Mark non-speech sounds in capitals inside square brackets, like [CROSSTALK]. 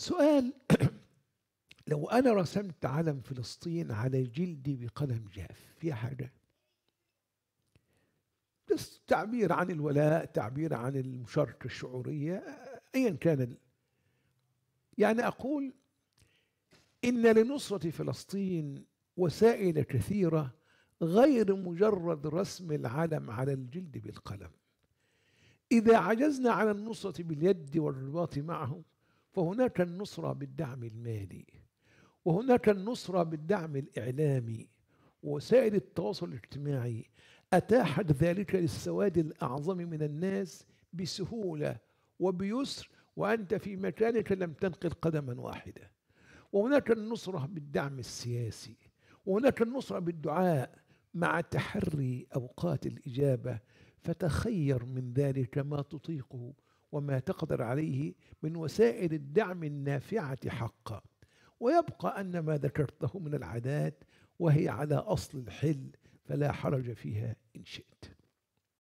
سؤال [CLEARS THROAT] لو أنا رسمت علم فلسطين على جلدي بقلم جاف في حاجة بس تعبير عن الولاء تعبير عن المشاركة الشعورية أيا كان يعني أقول إن لنصرة فلسطين وسائل كثيرة غير مجرد رسم العلم على الجلد بالقلم إذا عجزنا عن النصرة باليد والرباط معهم فهناك النصرة بالدعم المالي وهناك النصرة بالدعم الإعلامي ووسائل التواصل الاجتماعي أتاحت ذلك للسواد الأعظم من الناس بسهولة وبيسر وأنت في مكانك لم تنقل قدما واحدة وهناك النصرة بالدعم السياسي وهناك النصرة بالدعاء مع تحري أوقات الإجابة فتخير من ذلك ما تطيقه وما تقدر عليه من وسائل الدعم النافعة حقا ويبقى أن ما ذكرته من العادات وهي على أصل الحل فلا حرج فيها إن شئت